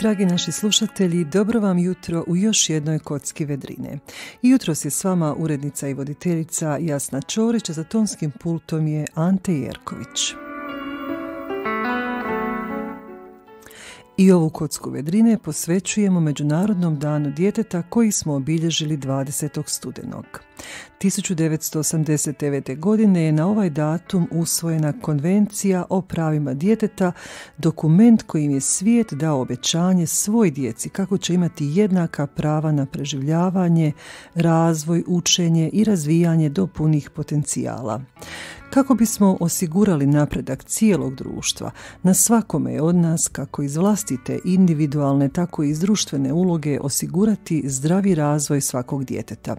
Dragi naši slušatelji, dobro vam jutro u još jednoj kocki vedrine. Jutros je s vama urednica i voditeljica Jasna Čorić, za tonskim pultom je Ante Jerković. I ovu kocku vedrine posvećujemo Međunarodnom danu djeteta koji smo obilježili 20. studenog. 1989. godine je na ovaj datum usvojena Konvencija o pravima djeteta, dokument kojim je svijet dao obećanje svoj djeci kako će imati jednaka prava na preživljavanje, razvoj, učenje i razvijanje do punih potencijala kako bismo osigurali napredak cijelog društva na svakome je od nas kako iz vlastite individualne tako i iz društvene uloge osigurati zdravi razvoj svakog djeteta.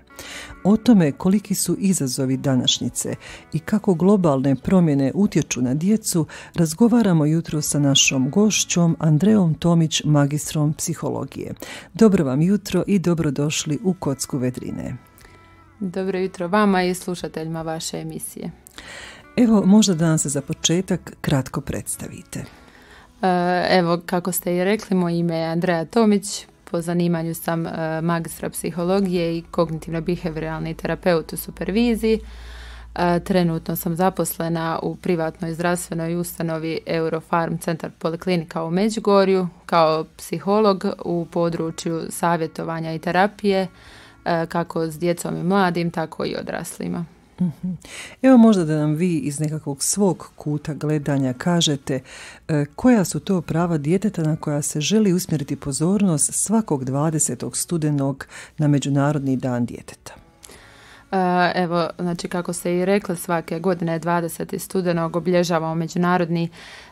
O tome koliki su izazovi današnjice i kako globalne promjene utječu na djecu razgovaramo jutro sa našom gošćom Andreom Tomić, magistrom psihologije. Dobro vam jutro i dobrodošli u Kocku vedrine. Dobro jutro vama i slušateljima vaše emisije. Evo, možda danas se za početak kratko predstavite. E, evo, kako ste i rekli, moje ime je Andreja Tomić, po zanimanju sam e, magistra psihologije i kognitivno bihevrealni terapeut u superviziji. E, trenutno sam zaposlena u privatnoj zdravstvenoj ustanovi Eurofarm Centar Poliklinika u Međugorju kao psiholog u području savjetovanja i terapije E, kako s djecom i mladim, tako i odraslima. Mhm. Evo možda da nam vi iz nekakvog svog kuta gledanja kažete e, koja su to prava djeteta na koja se želi usmjeriti pozornost svakog 20. studenog na Međunarodni dan djeteta. Evo, znači kako se i rekla svake godine 20. studenog obilježavamo Međunarodni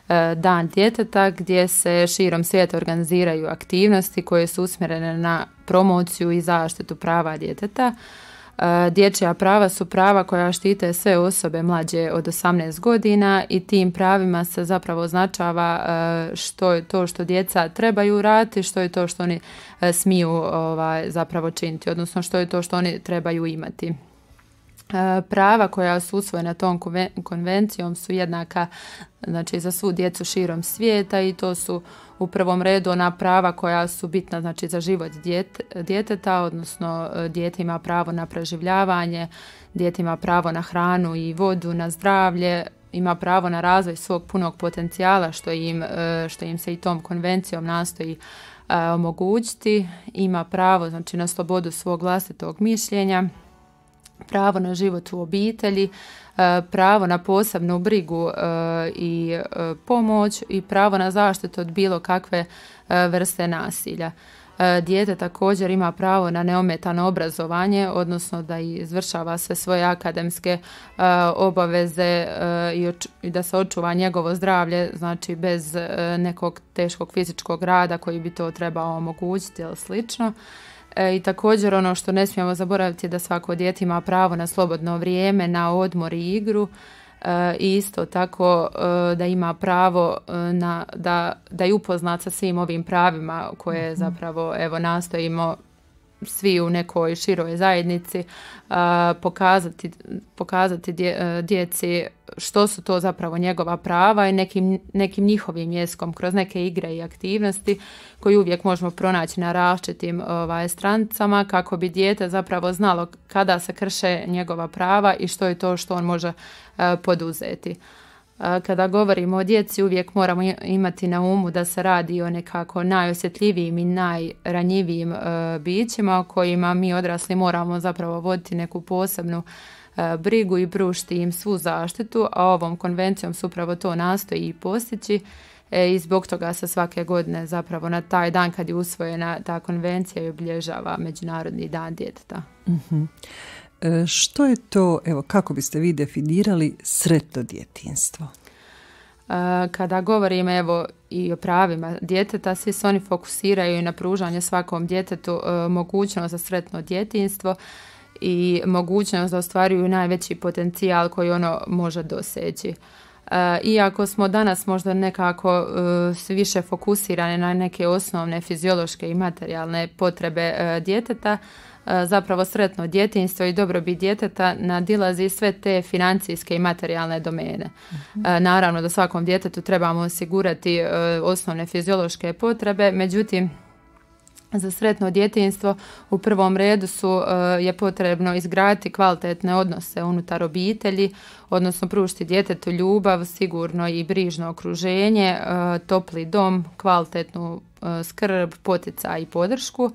e, dan djeteta gdje se širom svijeta organiziraju aktivnosti koje su usmjerene na promociju i zaštitu prava djeteta. E, dječja prava su prava koja štite sve osobe mlađe od 18 godina i tim pravima se zapravo označava e, što je to što djeca trebaju raditi, što je to što oni smiju ovaj, zapravo činiti, odnosno što je to što oni trebaju imati. E, prava koja su usvojena tom konvencijom su jednaka znači, za svu djecu širom svijeta i to su u prvom redu ona prava koja su bitna znači, za život djeteta, odnosno e, dijete ima pravo na preživljavanje, djetima ima pravo na hranu i vodu, na zdravlje, ima pravo na razvoj svog punog potencijala što im, e, što im se i tom konvencijom nastoji omogućiti, ima pravo znači, na slobodu svog vlastitog mišljenja, pravo na život u obitelji, e, pravo na posebnu brigu e, i e, pomoć i pravo na zaštitu od bilo kakve vrste nasilja. Dijete također ima pravo na neometano obrazovanje, odnosno da izvršava sve svoje akademske obaveze i, da se očuva njegovo zdravlje, znači bez nekog teškog fizičkog rada koji bi to trebao omogućiti ili slično. E, I također ono što ne smijemo zaboraviti je da svako dijete ima pravo na slobodno vrijeme, na odmor i igru e, i isto tako e, da ima pravo na, da, da je upoznat sa svim ovim pravima koje mhm. zapravo evo nastojimo svi u nekoj široj zajednici uh, pokazati, pokazati uh, djeci što su to zapravo njegova prava i nekim, nekim njihovim jeskom kroz neke igre i aktivnosti koje uvijek možemo pronaći na različitim ovaj, kako bi dijete zapravo znalo kada se krše njegova prava i što je to što on može uh, poduzeti kada govorimo o djeci uvijek moramo imati na umu da se radi o nekako najosjetljivijim i najranjivijim e, bićima o kojima mi odrasli moramo zapravo voditi neku posebnu e, brigu i pružiti im svu zaštitu, a ovom konvencijom su upravo to nastoji i postići e, i zbog toga se svake godine zapravo na taj dan kad je usvojena ta konvencija i obilježava Međunarodni dan djeteta. mm E, što je to, evo kako biste vi definirali sretno djetinstvo? E, kada govorim evo i o pravima djeteta, svi se oni fokusiraju i na pružanje svakom djetetu e, mogućnost za sretno djetinstvo i mogućnost da ostvaruju najveći potencijal koji ono može doseći. Iako smo danas možda nekako više fokusirani na neke osnovne fiziološke i materijalne potrebe djeteta, E, zapravo sretno djetinstvo i dobrobit djeteta nadilazi sve te financijske i materijalne domene. Mhm. E, naravno da svakom djetetu trebamo osigurati e, osnovne fiziološke potrebe, međutim za sretno djetinstvo u prvom redu su, je potrebno izgraditi kvalitetne odnose unutar obitelji, odnosno pružiti djetetu ljubav, sigurno i brižno okruženje, topli dom, kvalitetnu skrb, potica i podršku.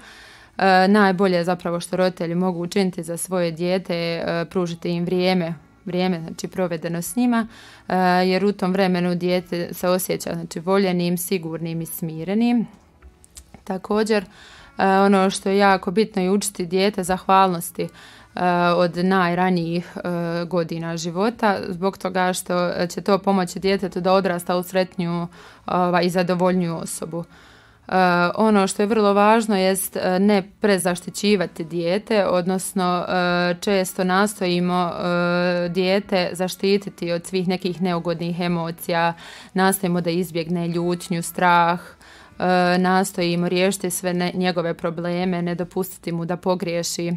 E, najbolje zapravo što roditelji mogu učiniti za svoje dijete, e, pružiti im vrijeme vrijeme znači provedeno s njima e, jer u tom vremenu dijete se osjeća znači voljenim, sigurnim i smirenim. Također ono što je jako bitno je učiti dijete zahvalnosti od najranijih godina života zbog toga što će to pomoći djetetu da odrasta u sretnju i zadovoljniju osobu. Eh, ono što je vrlo važno jest eh, ne prezaštićivati dijete, odnosno eh, često nastojimo dijete zaštititi od svih nekih neugodnih emocija, nastojimo da izbjegne ljutnju, strah, nastojimo riješiti sve njegove probleme, ne dopustiti mu da pogriješi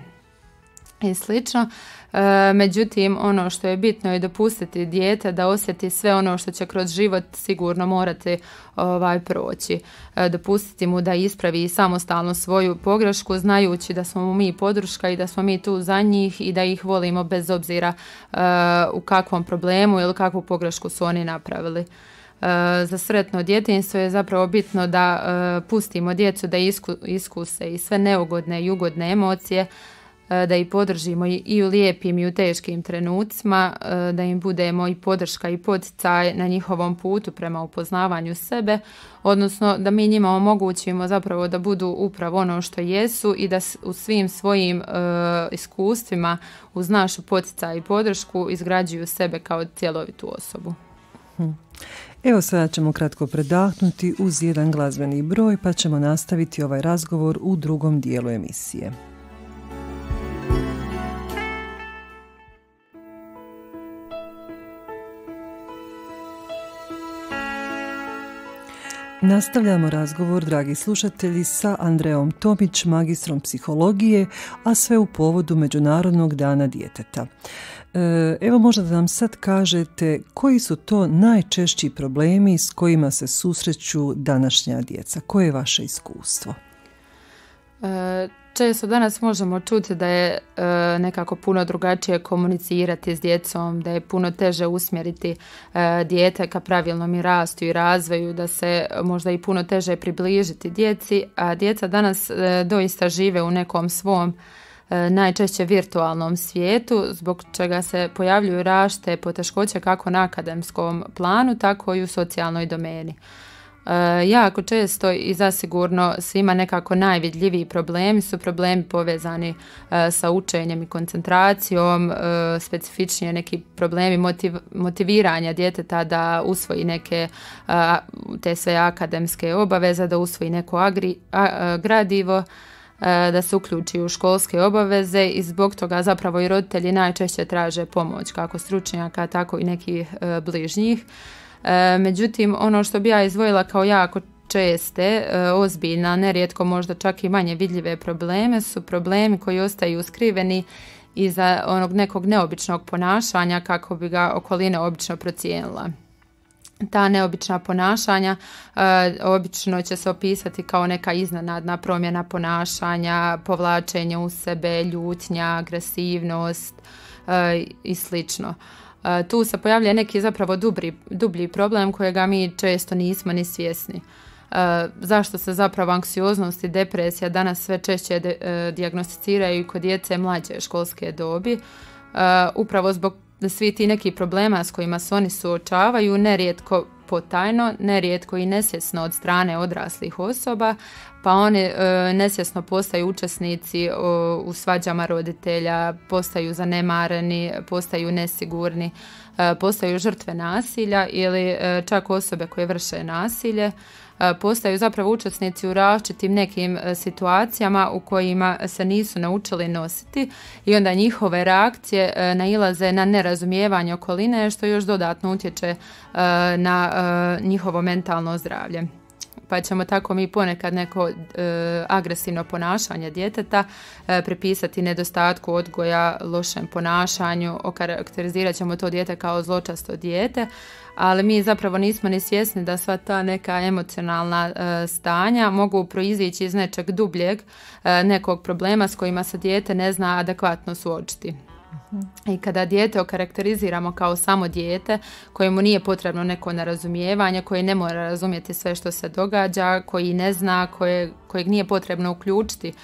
i slično. E, međutim, ono što je bitno je dopustiti dijete da osjeti sve ono što će kroz život sigurno morati ovaj, proći. E, dopustiti mu da ispravi samostalno svoju pogrešku znajući da smo mi podrška i da smo mi tu za njih i da ih volimo bez obzira e, u kakvom problemu ili kakvu pogrešku su oni napravili. za sretno djetinstvo je zapravo bitno da pustimo djecu da iskuse i sve neugodne i ugodne emocije E, da ih podržimo i u lijepim i u teškim trenucima, e, da im budemo i podrška i poticaj na njihovom putu prema upoznavanju sebe, odnosno da mi njima omogućimo zapravo da budu upravo ono što jesu i da u svim svojim e, iskustvima uz našu poticaj i podršku izgrađuju sebe kao cjelovitu osobu. Hm. Evo sada ćemo kratko predahnuti uz jedan glazbeni broj pa ćemo nastaviti ovaj razgovor u drugom dijelu emisije. Nastavljamo razgovor, dragi slušatelji, sa Andreom Tomić, magistrom psihologije, a sve u povodu Međunarodnog dana djeteta. E, evo možda da nam sad kažete koji su to najčešći problemi s kojima se susreću današnja djeca. Koje je vaše iskustvo? E, često danas možemo čuti da je e, nekako puno drugačije komunicirati s djecom, da je puno teže usmjeriti e, ka pravilnom i rastu i razvoju, da se možda i puno teže približiti djeci, a djeca danas e, doista žive u nekom svom e, najčešće virtualnom svijetu, zbog čega se pojavljuju rašte poteškoće kako na akademskom planu, tako i u socijalnoj domeni. E, jako često i zasigurno svima nekako najvidljiviji problemi su problemi povezani e, sa učenjem i koncentracijom, e, specifičnije neki problemi motiviranja djeteta da usvoji neke te sve akademske obaveze, da usvoji neko gradivo, da se uključi u školske obaveze i zbog toga zapravo i roditelji najčešće traže pomoć kako stručnjaka, tako i nekih bližnjih. E, međutim, ono što bi ja izdvojila kao jako česte, e, ozbiljna, nerijetko možda čak i manje vidljive probleme su problemi koji ostaju skriveni iza onog nekog neobičnog ponašanja kako bi ga okolina obično procijenila. Ta neobična ponašanja e, obično će se opisati kao neka iznenadna promjena ponašanja, povlačenje u sebe, ljutnja, agresivnost e, i slično tu se pojavlja neki zapravo dubri, dublji problem kojega mi često nismo ni svjesni. Zašto se zapravo anksioznost i depresija danas sve češće e, dijagnosticiraju i kod djece mlađe školske dobi, upravo zbog svi ti neki problema s kojima se oni suočavaju, nerijetko potajno, nerijetko i nesvjesno od strane odraslih osoba, pa oni nesjesno nesvjesno postaju učesnici e, u svađama roditelja, postaju zanemareni, postaju nesigurni, e, postaju žrtve nasilja ili e, čak osobe koje vrše nasilje. E, postaju zapravo učesnici u različitim nekim e, situacijama u kojima se nisu naučili nositi i onda njihove reakcije e, nailaze na nerazumijevanje okoline što još dodatno utječe na njihovo mentalno zdravlje pa ćemo tako mi ponekad neko agresivno ponašanje djeteta e, pripisati nedostatku odgoja, lošem ponašanju, okarakterizirat ćemo to dijete kao zločasto dijete, ali mi zapravo nismo ni svjesni da sva ta neka emocionalna e, stanja mogu proizići iz nečeg dubljeg e, nekog problema s kojima se dijete ne zna adekvatno suočiti. Mhm. I kada dijete okarakteriziramo kao samo dijete kojemu nije potrebno neko narazumijevanje, koji ne mora razumjeti sve što se događa, koji ne zna, koje, kojeg nije potrebno uključiti e,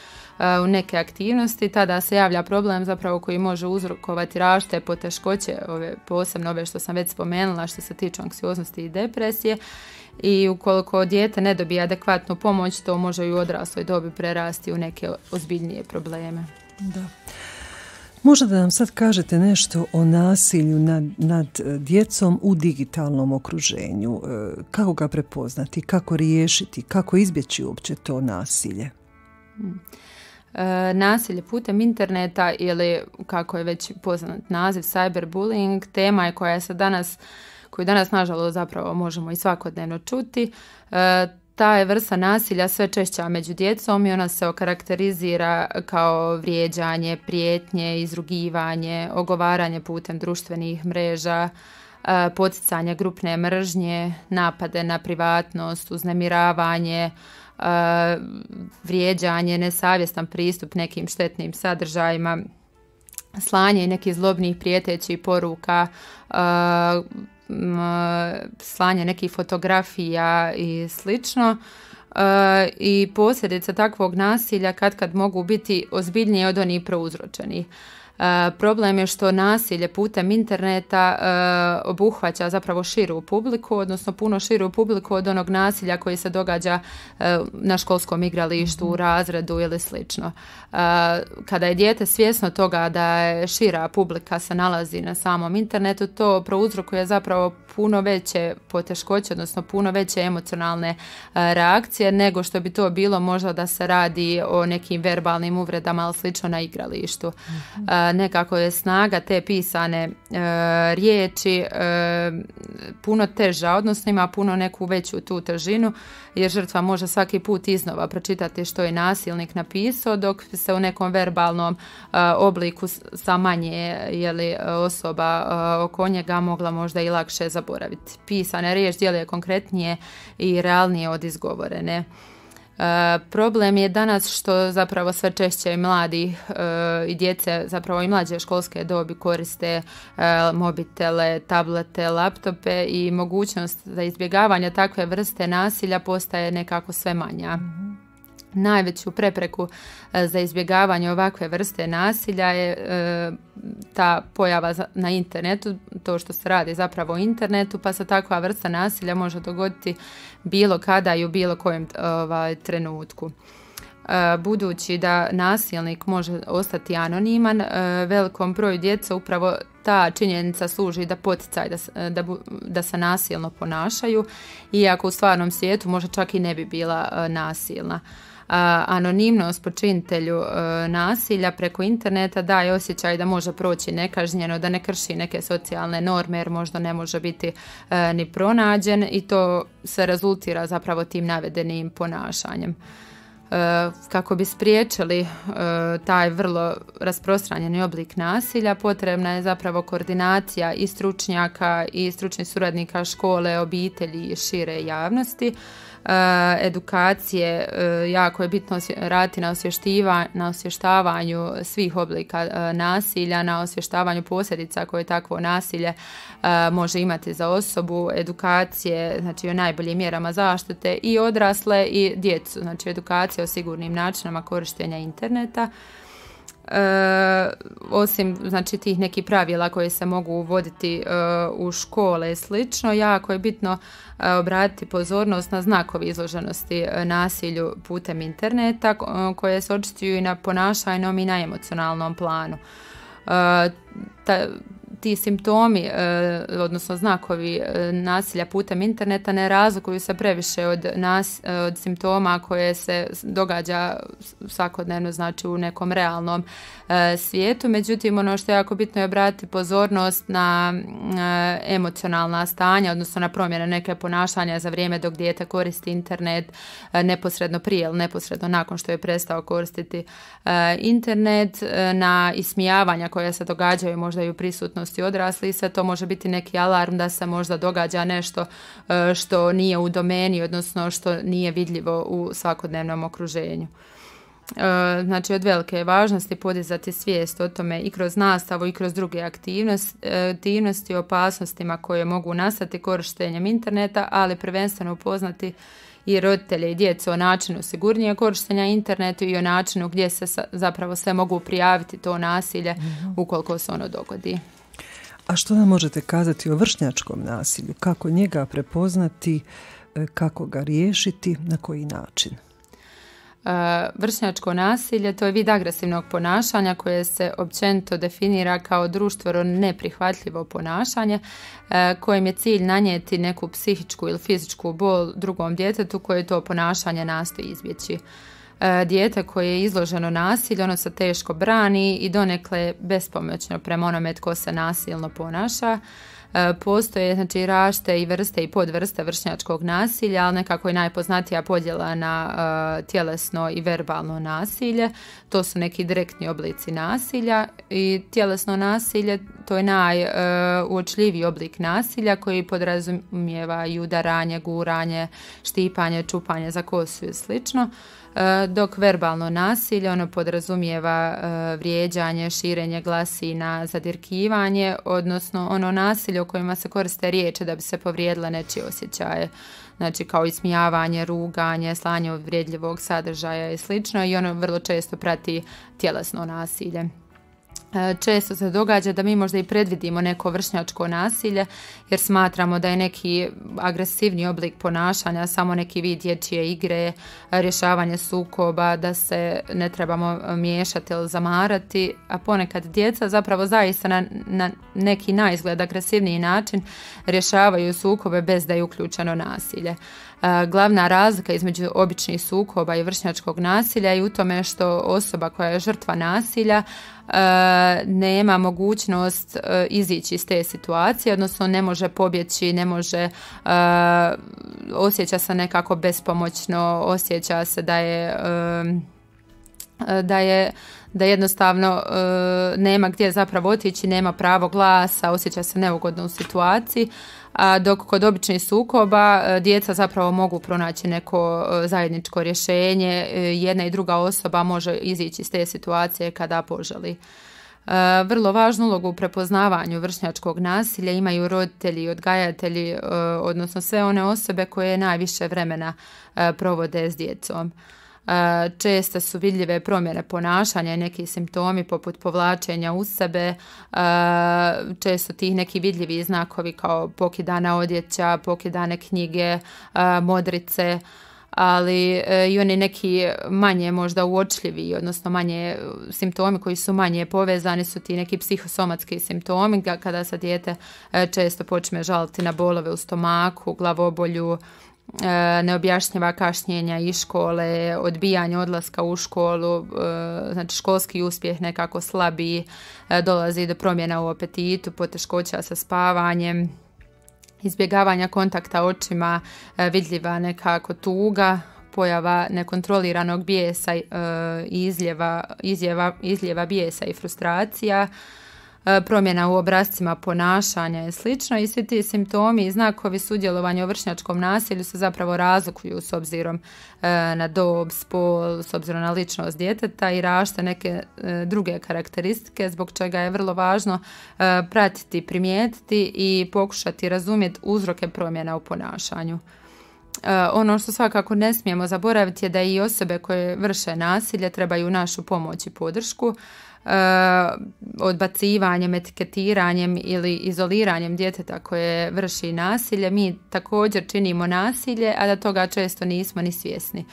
u neke aktivnosti, tada se javlja problem zapravo koji može uzrokovati rašte poteškoće, ove, posebno ove što sam već spomenula što se tiče anksioznosti i depresije i ukoliko dijete ne dobije adekvatnu pomoć, to može i u odrasloj dobi prerasti u neke ozbiljnije probleme. Da. Možda da nam sad kažete nešto o nasilju nad, nad e, djecom u digitalnom okruženju. E, kako ga prepoznati, kako riješiti, kako izbjeći uopće to nasilje? Hmm. E, nasilje putem interneta ili kako je već poznat naziv cyberbullying tema je koja se danas koju danas nažalost zapravo možemo i svakodnevno čuti ta je vrsta nasilja sve češća među djecom i ona se okarakterizira kao vrijeđanje, prijetnje, izrugivanje, ogovaranje putem društvenih mreža, e, poticanje grupne mržnje, napade na privatnost, uznemiravanje, e, vrijeđanje, nesavjestan pristup nekim štetnim sadržajima, slanje nekih zlobnih prijetećih poruka, eh, slanje nekih fotografija i sl. Eh, I posljedice takvog nasilja kad kad mogu biti ozbiljnije od onih prouzročenih. E, problem je što nasilje putem interneta e, obuhvaća zapravo širu publiku, odnosno puno širu publiku od onog nasilja koji se događa e, na školskom igralištu, u mhm. razredu ili slično. Kada je dijete svjesno toga da je šira publika se nalazi na samom internetu, to prouzrokuje zapravo puno veće poteškoće, odnosno puno veće emocionalne reakcije nego što bi to bilo možda da se radi o nekim verbalnim uvredama ali slično na igralištu. Mhm nekako je snaga te pisane e, riječi e, puno teža, odnosno ima puno neku veću tu težinu jer žrtva može svaki put iznova pročitati što je nasilnik napisao dok se u nekom verbalnom e, obliku sa manje je li osoba oko njega mogla možda i lakše zaboraviti. Pisane riječ djeluje konkretnije i realnije od izgovorene. E, problem je danas što zapravo sve češće mladi e, i djece, zapravo i mlađe školske dobi koriste e, mobitele, tablete, laptope i mogućnost za izbjegavanje takve vrste nasilja postaje nekako sve manja. Mhm. Najveću prepreku e, za izbjegavanje ovakve vrste nasilja je e, ta pojava na internetu, to što se radi zapravo o internetu, pa se takva vrsta nasilja može dogoditi bilo kada i u bilo kojem ovaj, trenutku. E, budući da nasilnik može ostati anoniman, velikom broju djeca upravo ta činjenica služi da poticaj da, da se nasilno ponašaju, iako u stvarnom svijetu možda čak i ne bi bila nasilna anonimnost počinitelju e, nasilja preko interneta daje osjećaj da može proći nekažnjeno, da ne krši neke socijalne norme jer možda ne može biti e, ni pronađen i to se rezultira zapravo tim navedenim ponašanjem e, kako bi spriječili taj vrlo rasprostranjeni oblik nasilja potrebna je zapravo koordinacija i stručnjaka i stručnih suradnika škole, obitelji i šire javnosti E, edukacije, e, jako je bitno raditi na, osvještiva, na osvještavanju svih oblika e, nasilja, na osvještavanju posljedica koje takvo nasilje može imati za osobu, edukacije, znači o najboljim mjerama zaštite i odrasle i djecu, znači edukacija o sigurnim načinama korištenja interneta. E, osim znači tih nekih pravila koje se mogu uvoditi e, u škole i slično, jako je bitno e, obratiti pozornost na znakovi izloženosti nasilju putem interneta koje se očituju i na ponašajnom i na emocionalnom planu ta, ti simptomi, e, odnosno znakovi e, nasilja putem interneta ne razlikuju se previše od, nas, e, od simptoma koje se događa svakodnevno znači u nekom realnom svijetu. Međutim, ono što je jako bitno je obratiti pozornost na emocionalna stanja, odnosno na promjene neke ponašanja za vrijeme dok dijete koristi internet neposredno prije ili neposredno nakon što je prestao koristiti internet, na ismijavanja koja se događaju događaju možda i u prisutnosti i sve to može biti neki alarm da se možda događa nešto e, što nije u domeni, odnosno što nije vidljivo u svakodnevnom okruženju. E, znači od velike važnosti podizati svijest o tome i kroz nastavu i kroz druge aktivnosti, e, aktivnosti opasnostima koje mogu nastati korištenjem interneta, ali prvenstveno upoznati i roditelje i djece o načinu sigurnije korištenja internetu i o načinu gdje se zapravo sve mogu prijaviti to nasilje mhm. ukoliko se ono dogodi. A što nam možete kazati o vršnjačkom nasilju? Kako njega prepoznati, e, kako ga riješiti, na koji način? Eh, vršnjačko nasilje to je vid agresivnog ponašanja koje se općenito definira kao društveno neprihvatljivo ponašanje eh, kojem je cilj nanijeti neku psihičku ili fizičku bol drugom djetetu koje to ponašanje nastoji izbjeći eh, dijete koje je izloženo nasilju, ono se teško brani i donekle bespomoćno prema onome tko se nasilno ponaša. E, postoje znači rašte i vrste i podvrste vršnjačkog nasilja, ali nekako je najpoznatija podjela na e, tjelesno i verbalno nasilje. To su neki direktni oblici nasilja i tjelesno nasilje to je najuočljiviji e, oblik nasilja koji podrazumijeva i udaranje, guranje, štipanje, čupanje za kosu i slično dok verbalno nasilje ono podrazumijeva vrijeđanje, širenje glasina, zadirkivanje, odnosno ono nasilje u kojima se koriste riječi da bi se povrijedile nečije osjećaje. Znači kao ismijavanje, ruganje, slanje uvrijedljivog sadržaja i slično i ono vrlo često prati tjelesno nasilje. E, često se događa da mi možda i predvidimo neko vršnjačko nasilje jer smatramo da je neki agresivni oblik ponašanja samo neki vid dječje igre, rješavanje sukoba, da se ne trebamo miješati ili zamarati, a ponekad djeca zapravo zaista na, na neki naizgled agresivniji način rješavaju sukobe bez da je uključeno nasilje. E, glavna razlika između običnih sukoba i vršnjačkog nasilja je u tome što osoba koja je žrtva nasilja E, nema mogućnost e, izići iz te situacije, odnosno ne može pobjeći, ne može e, osjeća se nekako bespomoćno, osjeća se da je da je da jednostavno nema gdje zapravo otići, nema pravo glasa, osjeća se neugodno u situaciji dok kod običnih sukoba e, djeca zapravo mogu pronaći neko e, zajedničko rješenje, e, jedna i druga osoba može izići iz te situacije kada poželi. Vrlo važnu ulogu u prepoznavanju vršnjačkog nasilja imaju roditelji i odgajatelji, odnosno sve one osobe koje najviše vremena provode s djecom često su vidljive promjene ponašanja i neki simptomi poput povlačenja u sebe, često tih neki vidljivi znakovi kao pokidana odjeća, pokidane knjige, modrice, ali e, i oni neki manje možda uočljivi, odnosno manje e, simptomi koji su manje povezani su ti neki psihosomatski simptomi kada se dijete e, često počne žaliti na bolove u stomaku, glavobolju, E, neobjašnjiva kašnjenja iz škole, odbijanje odlaska u školu, e, znači školski uspjeh nekako slabi, e, dolazi do promjena u apetitu, poteškoća sa spavanjem, izbjegavanja kontakta očima, vidljiva nekako tuga, pojava nekontroliranog bijesa i izljeva bijesa i frustracija, E, promjena u obrazcima ponašanja i sl. i svi ti simptomi i znakovi sudjelovanja u vršnjačkom nasilju se zapravo razlikuju s obzirom e, na dob, spol, s obzirom na ličnost djeteta i rašte neke e, druge karakteristike zbog čega je vrlo važno pratiti, primijetiti i pokušati razumjeti uzroke promjena u ponašanju. Ono što svakako ne smijemo zaboraviti je da i osobe koje vrše nasilje trebaju našu pomoć i podršku. Eh, odbacivanjem, etiketiranjem ili izoliranjem djeteta koje vrši nasilje, mi također činimo nasilje, a da toga često nismo ni svjesni.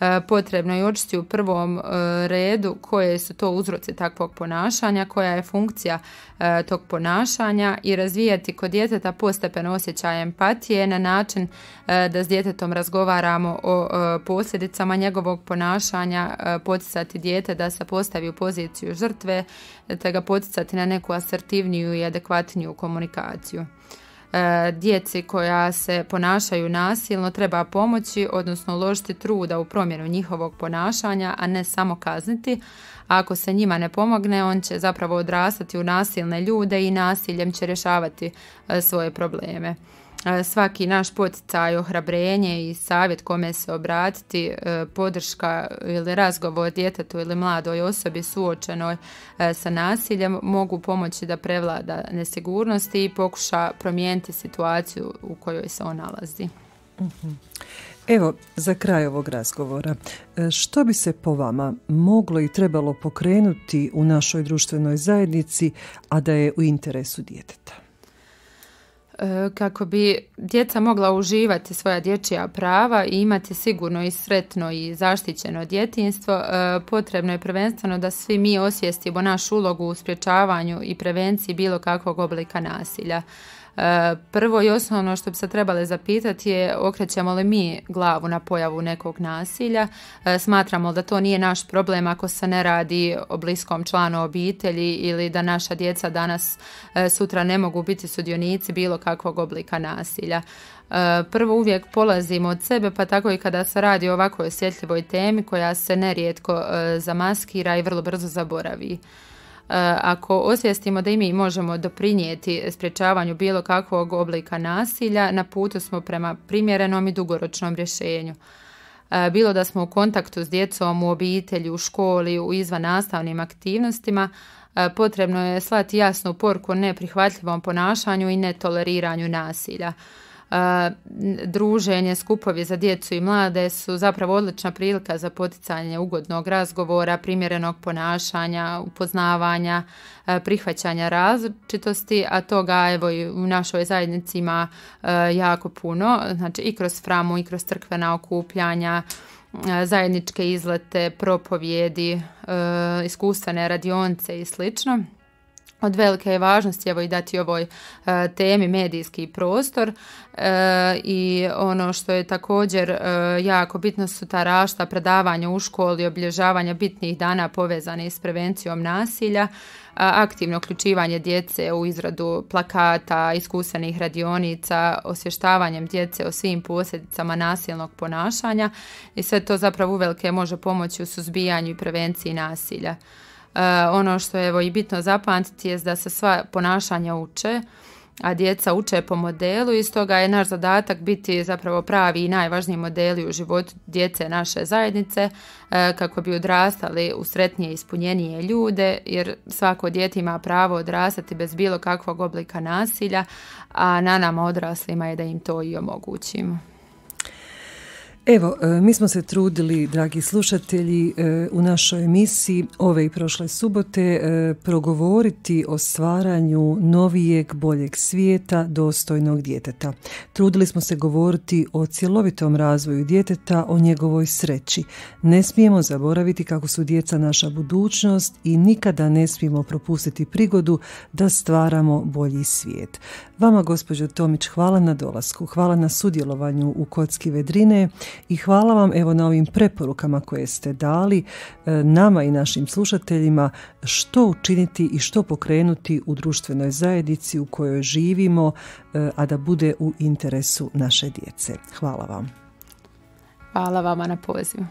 E, potrebno je očiti u prvom e, redu koje su to uzroci takvog ponašanja, koja je funkcija e, tog ponašanja i razvijati kod djeteta postepeno osjećaj empatije na način da s djetetom razgovaramo o posljedicama njegovog ponašanja, poticati dijete da se postavi u poziciju žrtve, te ga poticati na neku asertivniju i adekvatniju komunikaciju. E, djeci koja se ponašaju nasilno treba pomoći, odnosno uložiti truda u promjenu njihovog ponašanja, a ne samo kazniti. ako se njima ne pomogne, on će zapravo odrastati u nasilne ljude i nasiljem će rješavati e, svoje probleme. E, svaki naš poticaj, ohrabrenje i savjet kome se obratiti, e, podrška ili razgovor djetetu ili mladoj osobi suočenoj e, sa nasiljem mogu pomoći da prevlada nesigurnosti i pokuša promijeniti situaciju u kojoj se on nalazi. Mhm. Evo, za kraj ovog razgovora, što bi se po vama moglo i trebalo pokrenuti u našoj društvenoj zajednici, a da je u interesu djeteta? E, kako bi djeca mogla uživati svoja dječja prava i imati sigurno i sretno i zaštićeno djetinstvo, e, potrebno je prvenstveno da svi mi osvijestimo našu ulogu u sprječavanju i prevenciji bilo kakvog oblika nasilja. Prvo i osnovno ono što bi se trebali zapitati je okrećemo li mi glavu na pojavu nekog nasilja, e, smatramo da to nije naš problem ako se ne radi o bliskom članu obitelji ili da naša djeca danas e, sutra ne mogu biti sudionici bilo kakvog oblika nasilja. E, prvo uvijek polazimo od sebe, pa tako i kada se radi o ovakvoj osjetljivoj temi koja se nerijetko zamaskira i vrlo brzo zaboravi. E, ako osvijestimo da i mi možemo doprinijeti sprječavanju bilo kakvog oblika nasilja, na putu smo prema primjerenom i dugoročnom rješenju. E, bilo da smo u kontaktu s djecom, u obitelji, u školi, u izvanastavnim aktivnostima, e, potrebno je slati jasnu porku neprihvatljivom ponašanju i netoleriranju nasilja druženje, skupovi za djecu i mlade su zapravo odlična prilika za poticanje ugodnog razgovora, primjerenog ponašanja, upoznavanja, prihvaćanja različitosti, a toga evo i u našoj zajednici ima jako puno, znači i kroz framu i kroz crkvena okupljanja, zajedničke izlete, propovjedi, iskustvene radionce i slično od velike je važnosti evo i dati ovoj e, temi medijski prostor e, i ono što je također e, jako bitno su ta rašta predavanja u školi, obilježavanja bitnih dana povezane s prevencijom nasilja, aktivno uključivanje djece u izradu plakata, iskustvenih radionica, osvještavanjem djece o svim posljedicama nasilnog ponašanja i sve to zapravo uvelike može pomoći u suzbijanju i prevenciji nasilja. Eh, ono što je evo, i bitno zapamtiti je da se sva ponašanja uče, a djeca uče po modelu i stoga je naš zadatak biti zapravo pravi i najvažniji modeli u životu djece naše zajednice eh, kako bi odrastali u sretnije i ispunjenije ljude jer svako dijete ima pravo odrastati bez bilo kakvog oblika nasilja, a na nama odraslima je da im to i omogućimo. Evo, e, mi smo se trudili, dragi slušatelji, e, u našoj emisiji ove i prošle subote e, progovoriti o stvaranju novijeg, boljeg svijeta dostojnog djeteta. Trudili smo se govoriti o cjelovitom razvoju djeteta, o njegovoj sreći. Ne smijemo zaboraviti kako su djeca naša budućnost i nikada ne smijemo propustiti prigodu da stvaramo bolji svijet. Vama, gospođo Tomić, hvala na dolasku, hvala na sudjelovanju u Kocki Vedrine i hvala vam evo na ovim preporukama koje ste dali e, nama i našim slušateljima što učiniti i što pokrenuti u društvenoj zajednici u kojoj živimo, e, a da bude u interesu naše djece. Hvala vam. Hvala vama na pozivu.